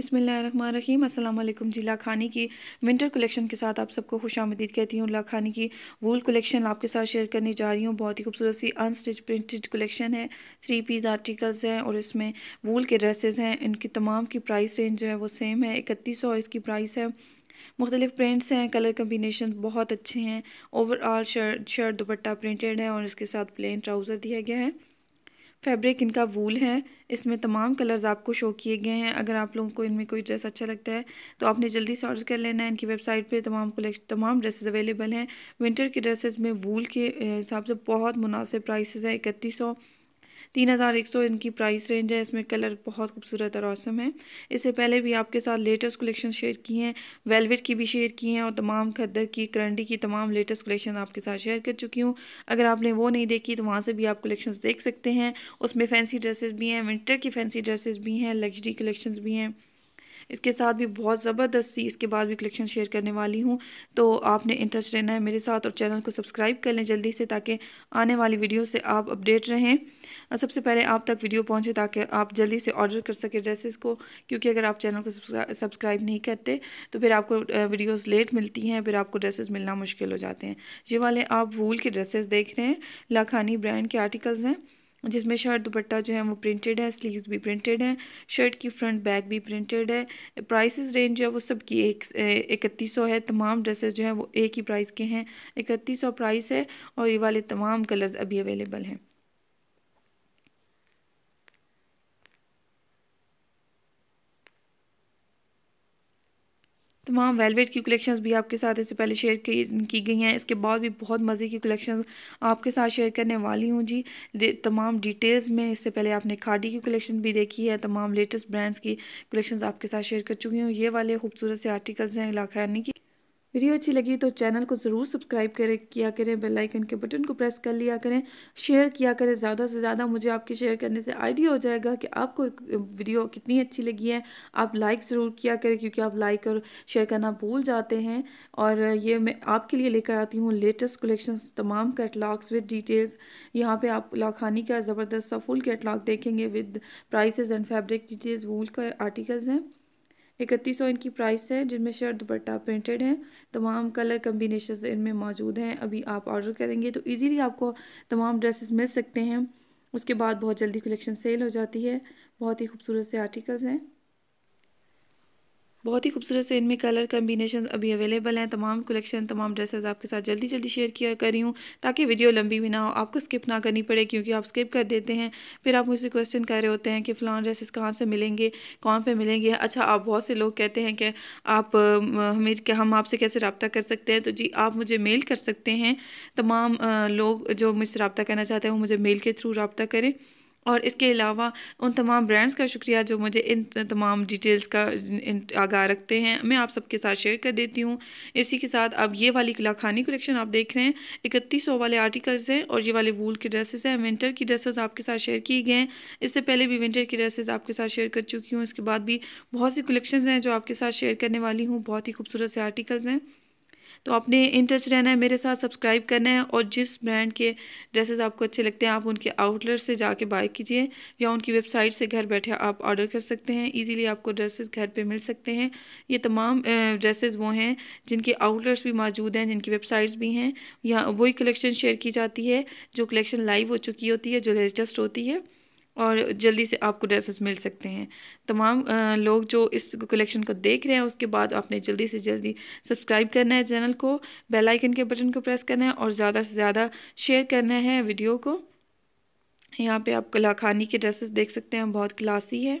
बसमीम अल्लाम जी लाखानी की विंटर कलेक्शन के साथ आप सबको खुश आमदीद कहती हूँ लाखानी की वूल कलेक्शन आपके साथ शेयर करने जा रही हूँ बहुत ही खूबसूरत सी अनस्टिच प्रिंटेड कलेक्शन है थ्री पीस आर्टिकल्स हैं और इसमें वूल के ड्रेसेस हैं इनकी तमाम की प्राइस रेंज जो है वो सेम है इकतीस सौ इसकी प्राइस है मुख्तलिफ प्रिंट्स हैं कलर कम्बिनेशन बहुत अच्छे हैं overall shirt shirt dupatta printed है और इसके साथ प्लेन ट्राउज़र दिया गया है फैब्रिक इनका वूल है इसमें तमाम कलर्स आपको शो किए गए हैं अगर आप लोगों को इनमें कोई ड्रेस अच्छा लगता है तो आपने जल्दी से ऑर्डर कर लेना है इनकी वेबसाइट पे तमाम कलेक्शन तमाम ड्रेसेस अवेलेबल हैं विंटर की ड्रेसेस में वूल के हिसाब से बहुत मुनासिब प्राइसेस हैं इकतीस सौ तीन हज़ार एक सौ इनकी प्राइस रेंज है इसमें कलर बहुत खूबसूरत और औसम है इससे पहले भी आपके साथ लेटेस्ट कलेक्शन शेयर की हैं वेलवेट की भी शेयर की हैं और तमाम खद्दर की करंडी की तमाम लेटेस्ट कलेक्शन आपके साथ शेयर कर चुकी हूँ अगर आपने वो नहीं देखी तो वहाँ से भी आप कलेक्शन देख सकते हैं उसमें फैंसी ड्रेसेस भी हैं विंटर की फैंसी ड्रेसेस भी हैं लग्जरी कलेक्शन भी हैं इसके साथ भी बहुत ज़बरदस्त सी इसके बाद भी कलेक्शन शेयर करने वाली हूँ तो आपने इंटरेस्ट रहना है मेरे साथ और चैनल को सब्सक्राइब कर लें जल्दी से ताकि आने वाली वीडियो से आप अपडेट रहें सबसे पहले आप तक वीडियो पहुँचे ताकि आप जल्दी से ऑर्डर कर सकें ड्रेसेस को क्योंकि अगर आप चैनल को सब्सक्राइब नहीं करते तो फिर आपको वीडियोज़ लेट मिलती हैं फिर आपको ड्रेसेस मिलना मुश्किल हो जाते हैं ये वाले आप वूल के ड्रेसेस देख रहे हैं लाखानी ब्रांड के आर्टिकल्स हैं जिसमें शर्ट दुपट्टा जो है वो प्रिंटेड है स्लीव्स भी प्रिंटेड हैं शर्ट की फ्रंट बैक भी प्रिंटेड है प्राइसेस रेंज जो है वो सबकी एक इकतीस सौ है तमाम ड्रेसेस जो है वो एक ही प्राइस के हैं इकतीस सौ प्राइस है और ये वाले तमाम कलर्स अभी अवेलेबल हैं तमाम वेलवेट की कलेक्शंस भी आपके साथ इससे पहले शेयर की, की गई हैं इसके बाद भी बहुत मज़े की कलेक्शंस आपके साथ शेयर करने वाली हूँ जी तमाम डिटेल्स में इससे पहले आपने खादी की कलेक्शन भी देखी है तमाम लेटेस्ट ब्रांड्स की कलेक्शंस आपके साथ शेयर कर चुकी हूँ ये वाले खूबसूरत से आर्टिकल्स हैं लाखानी की वीडियो अच्छी लगी तो चैनल को ज़रूर सब्सक्राइब करें किया करें बेल आइकन के बटन को प्रेस कर लिया करें शेयर किया करें ज़्यादा से ज़्यादा मुझे आपके शेयर करने से आइडिया हो जाएगा कि आपको वीडियो कितनी अच्छी लगी है आप लाइक ज़रूर किया करें क्योंकि आप लाइक और शेयर करना भूल जाते हैं और ये मैं आपके लिए लेकर आती हूँ लेटेस्ट कलेक्शन तमाम कैटलाग्स विद डिटेल्स यहाँ पर आप लाखानी का ज़बरदस्त सा फुल कैटलाग देखेंगे with price and fabric details wool का आर्टिकल्स हैं इकतीस सौ इनकी प्राइस है जिनमें शर्ट दुपट्टा प्रिंटेड है तमाम कलर कम्बिनेशन इनमें मौजूद हैं अभी आप ऑर्डर करेंगे तो ईजीली आपको तमाम ड्रेसेस मिल सकते हैं उसके बाद बहुत जल्दी कलेक्शन सेल हो जाती है बहुत ही खूबसूरत से आर्टिकल्स हैं बहुत ही खूबसूरत से इनमें कलर कम्बिनेशन अभी अवेलेबल हैं तमाम कलेक्शन तमाम ड्रेसेस आपके साथ जल्दी जल्दी शेयर किया कर रही हूँ ताकि वीडियो लंबी भी ना हो आपको स्किप ना करनी पड़े क्योंकि आप स्किप कर देते हैं फिर आप मुझसे क्वेश्चन कर रहे होते हैं कि फ़लान ड्रेसेस कहाँ से मिलेंगे कौन पर मिलेंगे अच्छा आप बहुत से लोग कहते हैं कि आप हमें हम आपसे कैसे रबता कर सकते हैं तो जी आप मुझे मेल कर सकते हैं तमाम लोग जो मुझसे रबता करना चाहते हैं वो मुझे मेल के थ्रू रबता करें और इसके अलावा उन तमाम ब्रांड्स का शुक्रिया जो मुझे इन तमाम डिटेल्स का आगाह रखते हैं मैं आप सबके साथ शेयर कर देती हूँ इसी के साथ अब ये वाली कलाखानी कलेक्शन आप देख रहे हैं इकतीस सौ वाले आर्टिकल्स हैं और ये वाले वूल के ड्रेसेस हैं विंटर की ड्रेसेस आपके साथ शेयर किए गए हैं इससे पहले भी विंटर की ड्रेसेस आपके साथ शेयर कर चुकी हूँ इसके बाद भी बहुत सी कलेक्शन हैं जो आपके साथ शेयर करने वाली हूँ बहुत ही खूबसूरत से आर्टिकल्स हैं तो आपने इन टच रहना है मेरे साथ सब्सक्राइब करना है और जिस ब्रांड के ड्रेसेस आपको अच्छे लगते हैं आप उनके आउटलेट से जाके बाय कीजिए या उनकी वेबसाइट से घर बैठे आप ऑर्डर कर सकते हैं इजीली आपको ड्रेसेस घर पे मिल सकते हैं ये तमाम ड्रेसेस वो हैं जिनके आउटलेट्स भी मौजूद हैं जिनकी वेबसाइट्स भी हैं यहाँ वही कलेक्शन शेयर की जाती है जो कलेक्शन लाइव हो चुकी होती है जो लेटेस्ट होती है और जल्दी से आपको ड्रेसेस मिल सकते हैं तमाम लोग जो इस कलेक्शन को देख रहे हैं उसके बाद आपने जल्दी से जल्दी सब्सक्राइब करना है चैनल को बेल आइकन के बटन को प्रेस करना है और ज़्यादा से ज़्यादा शेयर करना है वीडियो को यहाँ पे आप कलाखानी के ड्रेसेस देख सकते हैं बहुत क्लासी है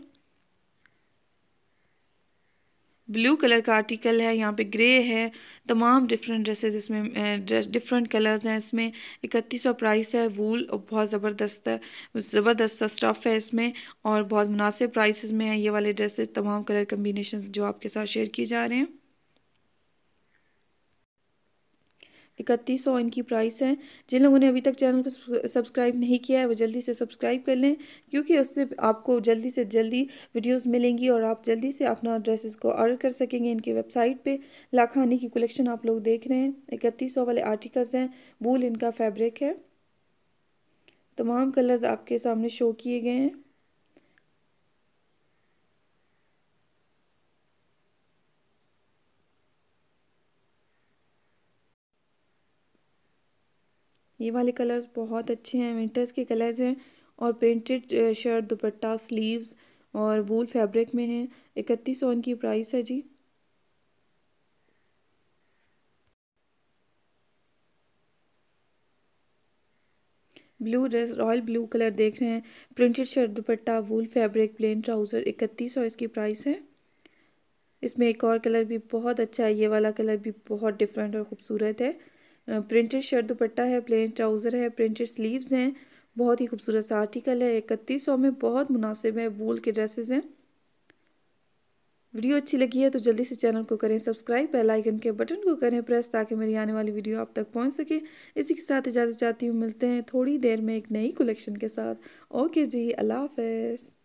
ब्लू कलर का आर्टिकल है यहाँ पे ग्रे है तमाम डिफरेंट ड्रेसेस इसमें डिफरेंट कलर्स हैं इसमें इकतीस सौ प्राइस है वूल और बहुत ज़बरदस्त है ज़बरदस्त स्टफ़ है इसमें और बहुत मुनासिब प्राइस में है ये वाले ड्रेसेस तमाम कलर कम्बिनेशन जो आपके साथ शेयर किए जा रहे हैं इकतीस सौ इनकी प्राइस है जिन लोगों ने अभी तक चैनल को सब्सक्राइब नहीं किया है वो जल्दी से सब्सक्राइब कर लें क्योंकि उससे आपको जल्दी से जल्दी वीडियोस मिलेंगी और आप जल्दी से अपना ड्रेसेस को ऑर्डर कर सकेंगे इनकी वेबसाइट पे लाखानी की कलेक्शन आप लोग देख रहे हैं इकतीस सौ वाले आर्टिकल्स हैं वूल इनका फैब्रिक है तमाम कलर्स आपके सामने शो किए गए हैं ये वाले कलर्स बहुत अच्छे हैं विंटर्स के कलर्स हैं और प्रिंटेड शर्ट दुपट्टा स्लीव्स और वूल फैब्रिक में है इकतीस सौ इनकी प्राइस है जी blue dress royal blue colour देख रहे हैं printed shirt dupatta wool fabric plain trouser इकतीस सौ इसकी प्राइस है इसमें एक और कलर भी बहुत अच्छा है ये वाला कलर भी बहुत डिफरेंट और ख़ूबसूरत है प्रिंटेड शर्ट दुपट्टा है प्लेन ट्राउज़र है प्रिंटेड स्लीव्स हैं बहुत ही खूबसूरत सा आर्टिकल है इकतीस सौ में बहुत मुनासिब है वूल के ड्रेसेस हैं वीडियो अच्छी लगी है तो जल्दी से चैनल को करें सब्सक्राइब बेल आइकन के बटन को करें प्रेस ताकि मेरी आने वाली वीडियो आप तक पहुंच सके इसी के साथ इजाज़त चाहती हूँ मिलते हैं थोड़ी देर में एक नई कलेक्शन के साथ ओके जी अल्लाह हाफ